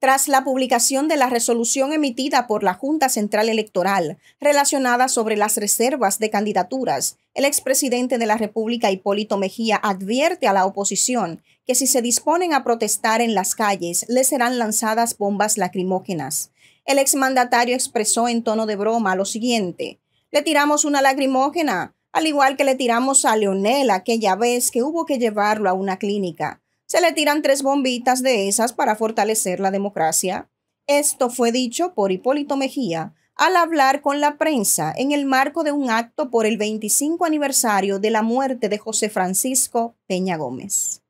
tras la publicación de la resolución emitida por la Junta Central Electoral relacionada sobre las reservas de candidaturas, el expresidente de la República Hipólito Mejía advierte a la oposición que si se disponen a protestar en las calles, le serán lanzadas bombas lacrimógenas. El exmandatario expresó en tono de broma lo siguiente, le tiramos una lacrimógena, al igual que le tiramos a Leonel aquella vez que hubo que llevarlo a una clínica se le tiran tres bombitas de esas para fortalecer la democracia. Esto fue dicho por Hipólito Mejía al hablar con la prensa en el marco de un acto por el 25 aniversario de la muerte de José Francisco Peña Gómez.